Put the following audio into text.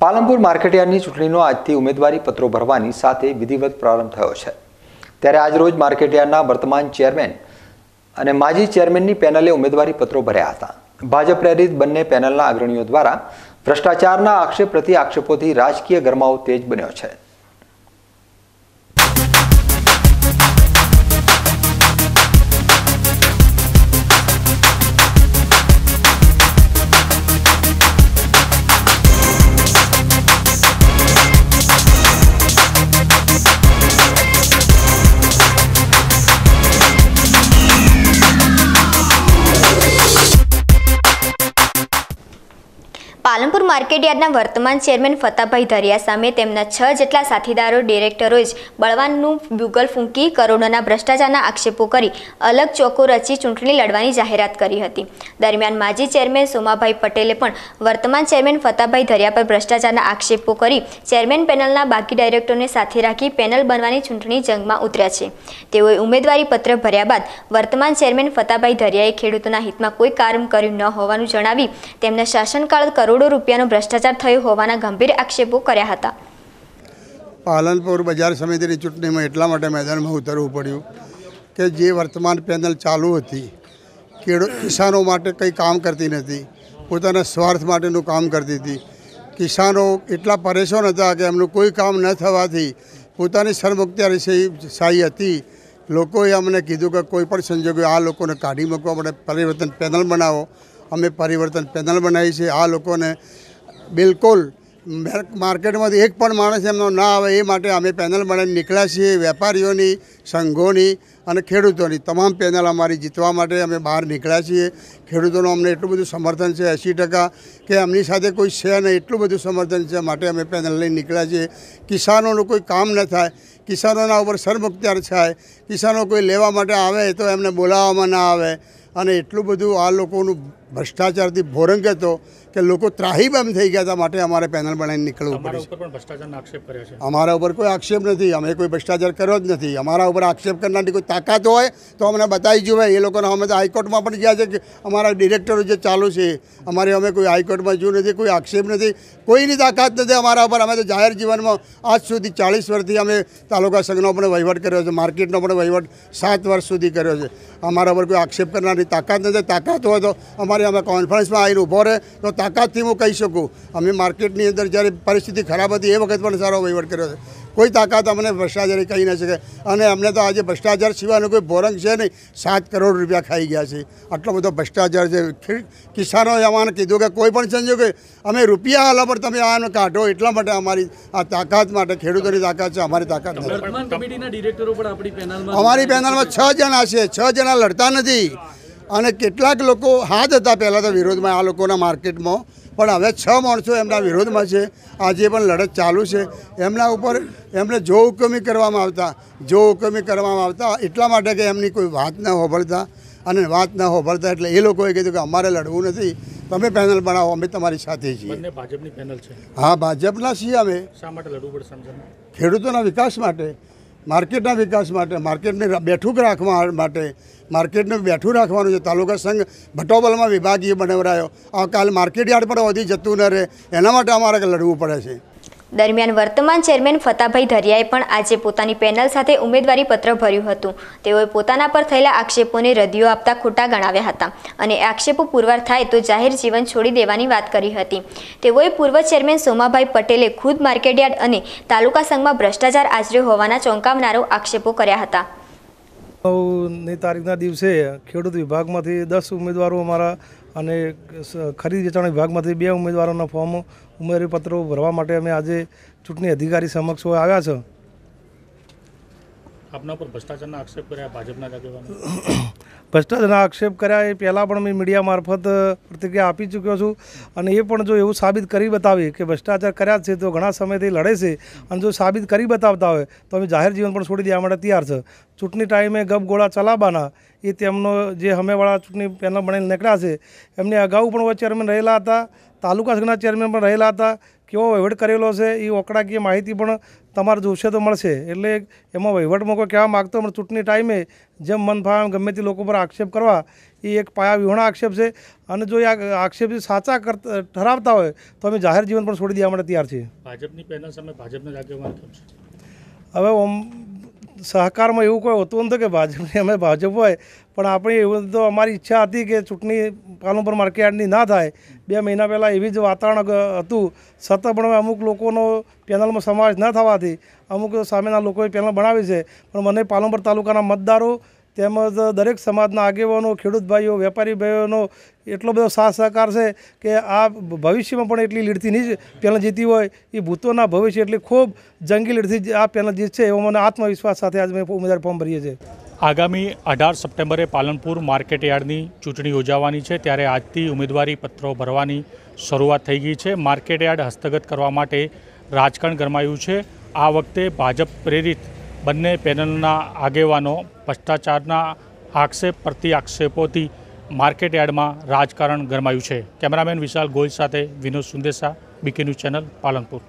પાલનપુર માર્કેટયાર્ડની ચૂંટણીનો આજથી ઉમેદવારી પત્રો ભરવાની સાથે વિધિવત પ્રારંભ થયો છે ત્યારે આજરોજ માર્કેટયાર્ડના વર્તમાન ચેરમેન અને માજી ચેરમેનની પેનલે ઉમેદવારી પત્રો ભર્યા હતા ભાજપ પ્રેરિત બંને પેનલના અગ્રણીઓ દ્વારા ભ્રષ્ટાચારના આક્ષેપ પ્રતિ આક્ષેપોથી રાજકીય ગરમાવો તેજ બન્યો છે માર્કેટયાર્ડના વર્તમાન ચેરમેન ફતાભાઈ ધરિયા સામે તેમના છ જેટલા સાથીદારો ડિરેક્ટરોએ જ બળવાનનું બુગલ ફૂંકી કરોડોના ભ્રષ્ટાચારના આક્ષેપો કરી અલગ ચોકો રચી ચૂંટણી લડવાની જાહેરાત કરી હતી દરમિયાન માજી ચેરમેન સોમાભાઈ પટેલે પણ વર્તમાન ચેરમેન ફતાભાઈ ધરિયા પર ભ્રષ્ટાચારના આક્ષેપો કરી ચેરમેન પેનલના બાકી ડાયરેક્ટરોને સાથે રાખી પેનલ બનવાની ચૂંટણી જંગમાં ઉતર્યા છે તેઓએ ઉમેદવારી પત્ર ભર્યા બાદ વર્તમાન ચેરમેન ફતાભાઈ ધરિયાએ ખેડૂતોના હિતમાં કોઈ કામ કર્યું ન હોવાનું જણાવી તેમના શાસનકાળ કરોડો રૂપિયા રૂપિયાનો ભ્રષ્ટાચાર થયો હોવાના ગંભીર આક્ષેપો કર્યા હતા પાલનપુર બજાર સમિતિની ચૂંટણીમાં એટલા માટે મેદાનમાં ઉતરવું પડ્યું કે જે વર્તમાન પેનલ ચાલુ હતી ખેડૂત કિસાનો માટે કંઈ કામ કરતી નથી પોતાના સ્વાર્થ માટેનું કામ કરતી હતી કિસાનો એટલા પરેશાન હતા કે એમનું કોઈ કામ ન થવાથી પોતાની સરમુક્તિયારી શાહી હતી લોકોએ અમને કીધું કે કોઈ પણ સંજોગે આ લોકોને કાઢી મૂકવા માટે પરિવર્તન પેનલ બનાવો અમે પરિવર્તન પેનલ બનાવી છે આ લોકોને બિલકુલ માર્કેટમાંથી એક પણ માણસ એમનો ના આવે એ માટે અમે પેનલ બનાવીને નીકળ્યા છીએ વેપારીઓની સંઘોની અને ખેડૂતોની તમામ પેનલ અમારી જીતવા માટે અમે બહાર નીકળ્યા છીએ ખેડૂતોનું અમને એટલું બધું સમર્થન છે એંસી ટકા કે એમની સાથે કોઈ છે નહીં એટલું બધું સમર્થન છે માટે અમે પેનલ લઈને નીકળ્યા છીએ કિસાનોનું કોઈ કામ ન થાય કિસાનોના ઉપર સરમુખત્યાર થાય કિસાનો કોઈ લેવા માટે આવે તો એમને બોલાવવામાં ના આવે અને એટલું બધું આ લોકોનું ભ્રષ્ટાચારથી ભોરંગ હતો કે લોકો ત્રાહીબામ થઈ ગયા હતા માટે અમારે પેનલ બનાવીને નીકળવું પડે અમારા ઉપર કોઈ આક્ષેપ નથી અમે કોઈ ભ્રષ્ટાચાર કર્યો જ નથી અમારા ઉપર આક્ષેપ કરનારની કોઈ તાકાત હોય તો અમને બતાવી જુએ એ લોકોને અમે તો હાઈકોર્ટમાં પણ ગયા છે કે અમારા ડિરેક્ટરો જે ચાલુ છે અમારે અમે કોઈ હાઈકોર્ટમાં જોયું નથી કોઈ આક્ષેપ નથી કોઈની તાકાત નથી અમારા ઉપર અમે તો જાહેર જીવનમાં આજ સુધી ચાલીસ વર્ષથી અમે તાલુકા સંઘનો પણ વહીવટ કર્યો છે માર્કેટનો પણ વહીવટ સાત વર્ષ સુધી કર્યો છે અમારા ઉપર કોઈ આક્ષેપ કરનારની તાકાત નથી તાકાત હોય તો અમારે સવારે અમે કોન્ફરન્સમાં આવીને ઊભો રહે તો તાકાતથી હું કહી શકું અમે માર્કેટની અંદર જ્યારે પરિસ્થિતિ ખરાબ હતી એ વખત પણ સારો વહીવટ કર્યો છે કોઈ તાકાત અમને ભ્રષ્ટાચારી કહી ન શકે અને અમને તો આજે ભ્રષ્ટાચાર સિવાયનો કોઈ ભોરંગ છે નહીં સાત કરોડ રૂપિયા ખાઈ ગયા છે આટલો બધો ભ્રષ્ટાચાર છે કિસાનો અમાને કીધું કે કોઈ પણ સંજોગે અમે રૂપિયા હાલા પર તમે આને કાઢો એટલા માટે અમારી આ તાકાત માટે ખેડૂતોની તાકાત છે અમારી તાકાત અમારી પેનલમાં છ જણા છે છ જણા લડતા નથી અને કેટલાક લોકો હાથ હતા પહેલાં તો વિરોધમાં આ લોકોના માર્કેટમાં પણ હવે છ માણસો એમના વિરોધમાં છે આજે પણ લડત ચાલુ છે એમના ઉપર એમને જો હુકમી કરવામાં આવતા જો હુકમી કરવામાં આવતા એટલા માટે કે એમની કોઈ વાત ન હોભળતા અને વાત ન હોભળતા એટલે એ લોકોએ કીધું કે અમારે લડવું નથી તમે પેનલ બનાવો અમે તમારી સાથે છીએ ભાજપની પેનલ છે હા ભાજપના છીએ અમે શા માટે લડવું પડશે ખેડૂતોના વિકાસ માટે માર્કેટના વિકાસ માટે માર્કેટને બેઠું રાખવા માટે માર્કેટને બેઠું રાખવાનું છે તાલુકા સંઘ ભટોબલમાં વિભાગીય બનાવરાયો આ કાલ માર્કેટ યાર્ડ પણ વધી જતું ન રહે એના માટે અમારે લડવું પડે છે દરમિયાન વર્તમાન ચેરમેન ફતાભાઈ ધરિયાએ પણ આજે પોતાની પેનલ સાથે ઉમેદવારી પત્ર ભર્યું હતું તેઓએ પોતાના પર થયેલા આક્ષેપોને રદિયો આપતા ખોટા ગણાવ્યા હતા અને આક્ષેપો પુરવાર થાય તો જાહેર જીવન છોડી દેવાની વાત કરી હતી તેઓએ પૂર્વ ચેરમેન સોમાભાઈ પટેલે ખુદ માર્કેટયાર્ડ અને તાલુકા સંઘમાં ભ્રષ્ટાચાર આચર્યો હોવાના ચોંકાવનારો આક્ષેપો કર્યા હતા નવની તારીખના દિવસે ખેડૂત વિભાગમાંથી દસ ઉમેદવારો અમારા અને ખરીદ વેચાણ વિભાગમાંથી બે ઉમેદવારોના ફોર્મ ઉમેદવારીપત્રો ભરવા માટે અમે આજે ચૂંટણી અધિકારી સમક્ષ આવ્યા છે આપના પર ભ્રષ્ટાચારના આક્ષેપ કર્યા ભાજપના આગેવાનો ભ્રષ્ટાચારના આક્ષેપ કર્યા એ પહેલાં પણ મેં મીડિયા મારફત પ્રતિક્રિયા આપી ચૂક્યો છું અને એ પણ જો એવું સાબિત કરી બતાવીએ કે ભ્રષ્ટાચાર કર્યા છે તો ઘણા સમયથી લડે છે અને જો સાબિત કરી બતાવતા હોય તો અમે જાહેર જીવન પણ છોડી દેવા માટે તૈયાર છે ચૂંટણી ટાઈમે ગપગોળા ચલાવવાના એ તેમનો જે હમેવાળા ચૂંટણી પેનલ બનીને નીકળ્યા છે એમને અગાઉ પણ વચ્ચે ચેરમેન રહેલા હતા તાલુકા સંઘના ચેરમેન પણ રહેલા હતા કેવો વહીવટ કરેલો છે એ ઓકળાકીય માહિતી પણ તમારે જોશે તો મળશે એટલે એમાં વહીવટમાં કોઈ કહેવા માગતો પણ ચૂંટણી ટાઈમે જેમ મન ફાવે ગમે તે લોકો પર આક્ષેપ કરવા એ એક પાયા વિહોણા આક્ષેપ છે અને જો આ આક્ષેપ સાચા કરતા ઠરાવતા હોય તો અમે જાહેર જીવન પણ છોડી દેવા માટે તૈયાર છીએ ભાજપની પહેલાં સમય ભાજપના જાગે હવે સહકારમાં એવું કોઈ હોતું નહોતું કે ભાજપને અમે ભાજપ હોય પણ આપણે એવું તો અમારી ઈચ્છા હતી કે ચૂંટણી પાલનપુર માર્કેટની ના થાય બે મહિના પહેલાં એવી જ વાતાવરણ હતું છતાં પણ અમુક લોકોનો પેનલમાં સમાવેશ ન થવાથી અમુક સામેના લોકોએ પેનલ બનાવી છે પણ મને પાલનપુર તાલુકાના મતદારો તેમજ દરેક સમાજના આગેવાનો ખેડૂત ભાઈઓ વેપારી ભાઈઓનો એટલો બધો સાથ સહકાર છે કે આ ભવિષ્યમાં પણ એટલી લીડતી નહીં જ પેનલ જીતી હોય એ ભૂતોના ભવિષ્ય એટલી ખૂબ જંગી લીડથી આ પેનલ જીત છે એવો મને આત્મવિશ્વાસ સાથે આજે મેં ઉમેદવાર ફોર્મ ભરીએ છીએ આગામી અઢાર સપ્ટેમ્બરે પાલનપુર માર્કેટ યાર્ડની ચૂંટણી યોજાવાની છે ત્યારે આજથી ઉમેદવારી પત્રો ભરવાની શરૂઆત થઈ ગઈ છે માર્કેટ યાર્ડ હસ્તગત કરવા માટે રાજકારણ ગરમાયું છે આ વખતે ભાજપ પ્રેરિત બંને પેનલના આગેવાનો ભ્રષ્ટાચારના આક્ષેપ પ્રતિ આક્ષેપોથી માર્કેટ યાર્ડમાં રાજકારણ ગરમાયું છે કેમેરામેન વિશાલ ગોયલ સાથે Vinod Sundesa BK news channel Palanpur